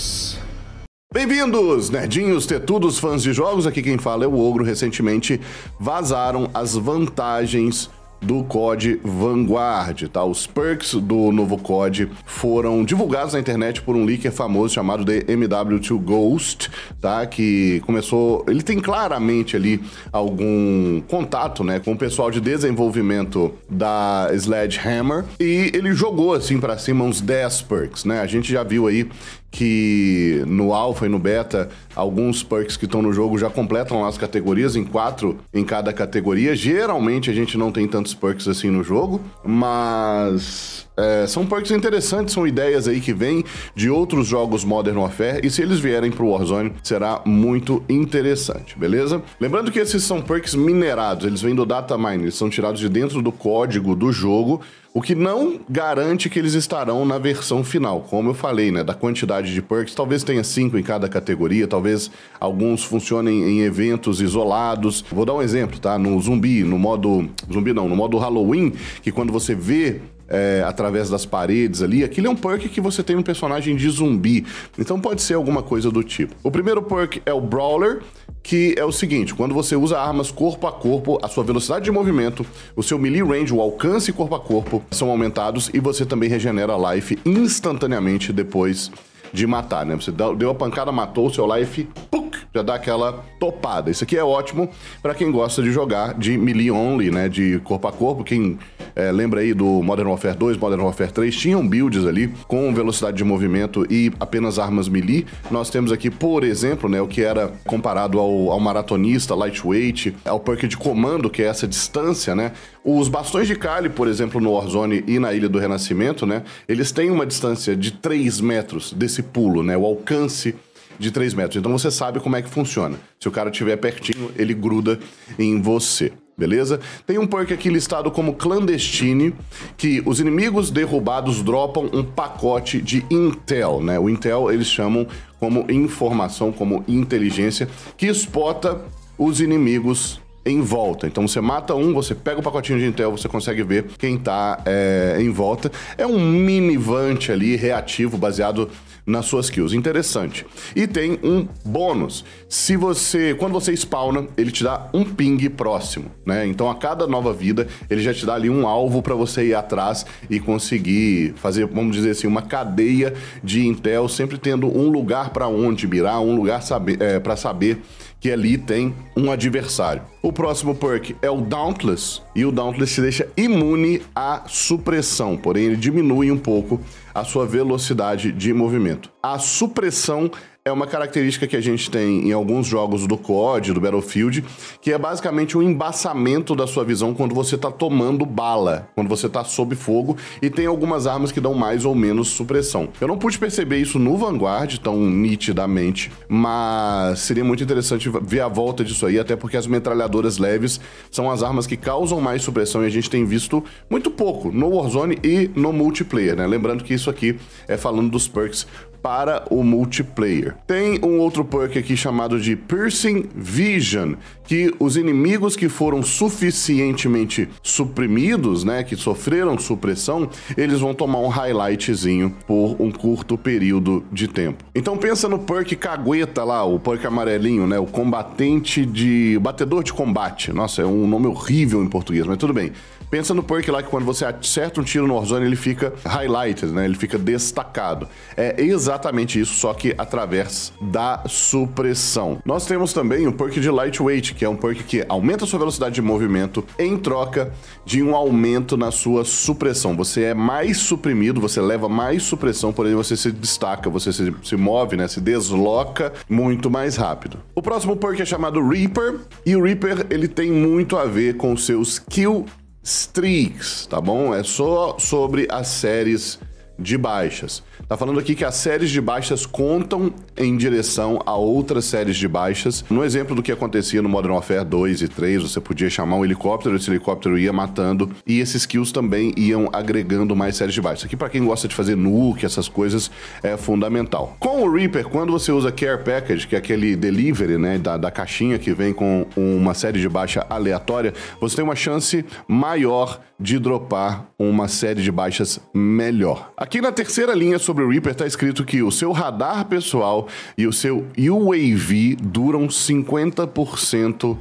Nerds. Bem-vindos, nerdinhos, tetudos, fãs de jogos. Aqui quem fala é o Ogro. Recentemente vazaram as vantagens do COD Vanguard, tá? Os perks do novo COD foram divulgados na internet por um leaker famoso chamado de MW2 Ghost, tá? Que começou, ele tem claramente ali algum contato, né, com o pessoal de desenvolvimento da Sledgehammer e ele jogou assim para cima uns 10 perks, né? A gente já viu aí que no alfa e no beta, alguns perks que estão no jogo já completam as categorias, em quatro em cada categoria. Geralmente a gente não tem tantos perks assim no jogo, mas é, são perks interessantes, são ideias aí que vêm de outros jogos Modern Warfare e se eles vierem para o Warzone será muito interessante, beleza? Lembrando que esses são perks minerados, eles vêm do data mine, eles são tirados de dentro do código do jogo o que não garante que eles estarão na versão final, como eu falei, né? Da quantidade de perks, talvez tenha cinco em cada categoria, talvez alguns funcionem em eventos isolados. Vou dar um exemplo, tá? No zumbi, no modo. Zumbi não, no modo Halloween, que quando você vê é, através das paredes ali. Aquilo é um perk que você tem um personagem de zumbi. Então pode ser alguma coisa do tipo. O primeiro perk é o Brawler, que é o seguinte: quando você usa armas corpo a corpo, a sua velocidade de movimento, o seu melee range, o alcance corpo a corpo são aumentados e você também regenera life instantaneamente depois de matar, né? Você deu a pancada, matou o seu life, puk, já dá aquela topada. Isso aqui é ótimo para quem gosta de jogar de melee only, né? De corpo a corpo. Quem é, lembra aí do Modern Warfare 2, Modern Warfare 3, tinham builds ali com velocidade de movimento e apenas armas melee. Nós temos aqui, por exemplo, né? O que era comparado ao, ao maratonista, lightweight, ao é perk de comando, que é essa distância, né? Os bastões de Kali, por exemplo, no Warzone e na Ilha do Renascimento, né? Eles têm uma distância de 3 metros desse esse pulo, né? O alcance de 3 metros. Então você sabe como é que funciona. Se o cara estiver pertinho, ele gruda em você. Beleza? Tem um perk aqui listado como clandestine, que os inimigos derrubados dropam um pacote de intel, né? O intel eles chamam como informação, como inteligência, que espota os inimigos em volta. Então você mata um, você pega o pacotinho de intel, você consegue ver quem tá é, em volta. É um mini vant ali, reativo, baseado nas suas kills. Interessante. E tem um bônus. Se você, quando você spawna, ele te dá um ping próximo, né? Então a cada nova vida, ele já te dá ali um alvo para você ir atrás e conseguir fazer, vamos dizer assim, uma cadeia de intel, sempre tendo um lugar para onde mirar, um lugar saber, é, para saber que ali tem um adversário. O próximo perk é o Dauntless, e o Dauntless te deixa imune à supressão, porém ele diminui um pouco a sua velocidade de movimento. A supressão é uma característica que a gente tem em alguns jogos do COD, do Battlefield, que é basicamente o um embaçamento da sua visão quando você tá tomando bala, quando você tá sob fogo, e tem algumas armas que dão mais ou menos supressão. Eu não pude perceber isso no Vanguard tão nitidamente, mas seria muito interessante ver a volta disso aí, até porque as metralhadoras leves são as armas que causam mais supressão e a gente tem visto muito pouco no Warzone e no multiplayer, né? Lembrando que isso aqui é falando dos perks para o multiplayer. Tem um outro perk aqui chamado de Piercing Vision, que os inimigos que foram suficientemente suprimidos, né, que sofreram supressão, eles vão tomar um highlightzinho por um curto período de tempo. Então pensa no perk cagueta lá, o perk amarelinho, né, o combatente de batedor de combate. Nossa, é um nome horrível em português, mas tudo bem. Pensa no perk lá que quando você acerta um tiro no Warzone, ele fica highlighted, né? Ele fica destacado. É exatamente isso, só que através da supressão. Nós temos também o perk de Lightweight, que é um perk que aumenta a sua velocidade de movimento em troca de um aumento na sua supressão. Você é mais suprimido, você leva mais supressão, porém você se destaca, você se, se move, né? Se desloca muito mais rápido. O próximo perk é chamado Reaper, e o Reaper ele tem muito a ver com seus kill Strix, tá bom? É só sobre as séries de baixas. Tá falando aqui que as séries de baixas contam em direção a outras séries de baixas. No exemplo do que acontecia no Modern Warfare 2 e 3, você podia chamar um helicóptero, esse helicóptero ia matando e esses kills também iam agregando mais séries de baixas. Aqui para quem gosta de fazer nuke, essas coisas é fundamental. Com o Reaper, quando você usa Care Package, que é aquele delivery, né, da, da caixinha que vem com uma série de baixa aleatória, você tem uma chance maior de dropar uma série de baixas melhor. Aqui na terceira linha sobre o Reaper está escrito que o seu radar pessoal e o seu UAV duram 50%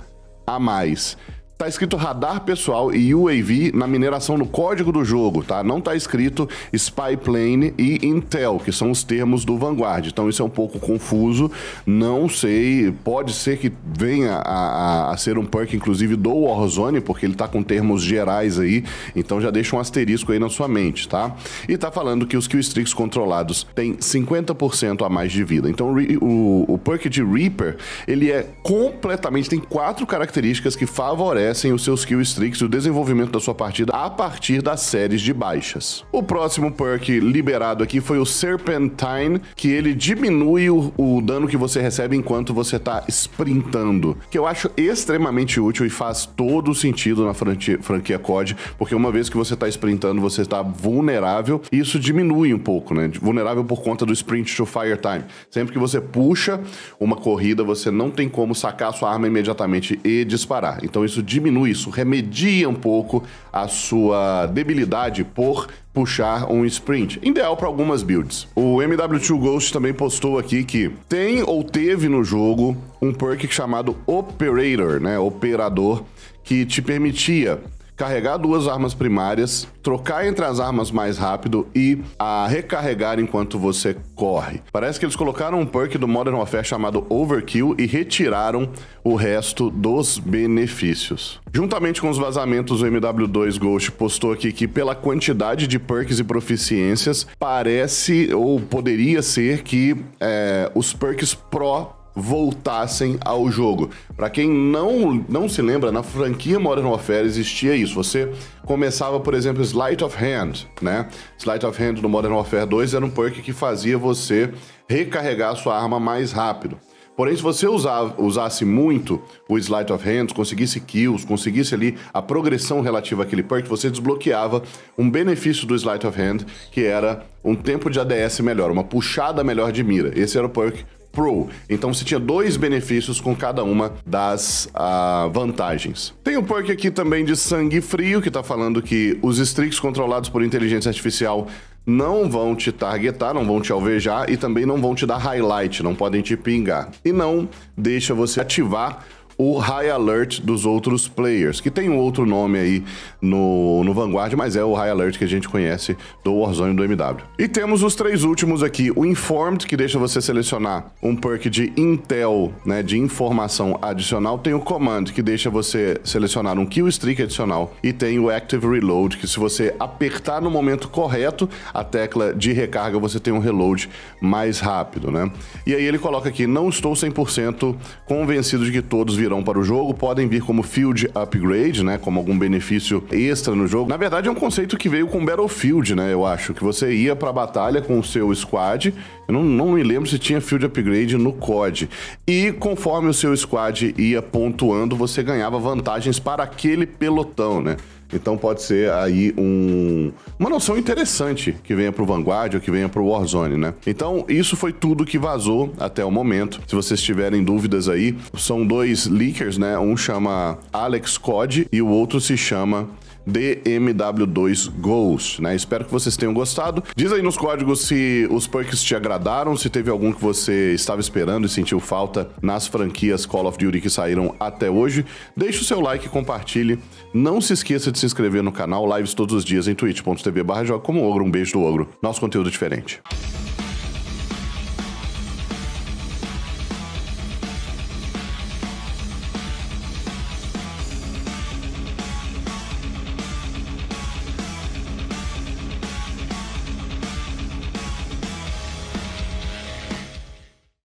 a mais. Tá escrito radar pessoal e UAV na mineração no código do jogo, tá? Não tá escrito spy plane e intel, que são os termos do Vanguard. Então isso é um pouco confuso, não sei, pode ser que venha a, a, a ser um perk inclusive do Warzone, porque ele tá com termos gerais aí, então já deixa um asterisco aí na sua mente, tá? E tá falando que os killstreaks controlados têm 50% a mais de vida. Então o, o perk de Reaper, ele é completamente tem quatro características que favorecem estabelecem os seus kill streaks e o desenvolvimento da sua partida a partir das séries de baixas. O próximo perk liberado aqui foi o Serpentine, que ele diminui o, o dano que você recebe enquanto você está sprintando, que eu acho extremamente útil e faz todo sentido na franquia, franquia COD, porque uma vez que você está sprintando, você está vulnerável e isso diminui um pouco, né? Vulnerável por conta do sprint to fire time. Sempre que você puxa uma corrida, você não tem como sacar sua arma imediatamente e disparar. Então isso diminui diminui isso, remedia um pouco a sua debilidade por puxar um sprint. Ideal para algumas builds. O MW2 Ghost também postou aqui que tem ou teve no jogo um perk chamado Operator, né? Operador, que te permitia carregar duas armas primárias, trocar entre as armas mais rápido e a recarregar enquanto você corre. Parece que eles colocaram um perk do Modern Warfare chamado Overkill e retiraram o resto dos benefícios. Juntamente com os vazamentos, o MW2 Ghost postou aqui que pela quantidade de perks e proficiências, parece ou poderia ser que é, os perks Pro voltassem ao jogo. Para quem não, não se lembra, na franquia Modern Warfare existia isso. Você começava, por exemplo, Sleight of Hand, né? Sleight of Hand no Modern Warfare 2 era um perk que fazia você recarregar sua arma mais rápido. Porém, se você usava usasse muito o Sleight of Hand, conseguisse kills, conseguisse ali a progressão relativa àquele perk, você desbloqueava um benefício do Sleight of Hand, que era um tempo de ADS melhor, uma puxada melhor de mira. Esse era o perk Pro. Então você tinha dois benefícios com cada uma das uh, vantagens. Tem o um perk aqui também de sangue frio, que está falando que os Strix controlados por inteligência artificial não vão te targetar, não vão te alvejar e também não vão te dar highlight, não podem te pingar. E não deixa você ativar o High Alert dos outros players, que tem um outro nome aí no, no Vanguard, mas é o High Alert que a gente conhece do Warzone do MW. E temos os três últimos aqui, o Informed, que deixa você selecionar um perk de Intel, né, de informação adicional, tem o Command, que deixa você selecionar um Kill Streak adicional, e tem o Active Reload, que se você apertar no momento correto a tecla de recarga, você tem um reload mais rápido, né? E aí ele coloca aqui, não estou 100% convencido de que todos virão virão para o jogo podem vir como Field Upgrade, né? Como algum benefício extra no jogo. Na verdade, é um conceito que veio com Battlefield, né? Eu acho que você ia para a batalha com o seu squad. Eu não, não me lembro se tinha Field Upgrade no COD. E conforme o seu squad ia pontuando, você ganhava vantagens para aquele pelotão, né? Então pode ser aí um, uma noção interessante que venha para o Vanguard ou que venha para o Warzone, né? Então isso foi tudo que vazou até o momento. Se vocês tiverem dúvidas aí, são dois leakers, né? Um chama Alex Codd e o outro se chama DMW2 Goals, né? Espero que vocês tenham gostado. Diz aí nos códigos se os perks te agradaram, se teve algum que você estava esperando e sentiu falta nas franquias Call of Duty que saíram até hoje. Deixe o seu like, compartilhe. Não se esqueça de se inscrever no canal, lives todos os dias em twitch.tv barra como ogro. Um beijo do ogro. Nosso conteúdo diferente.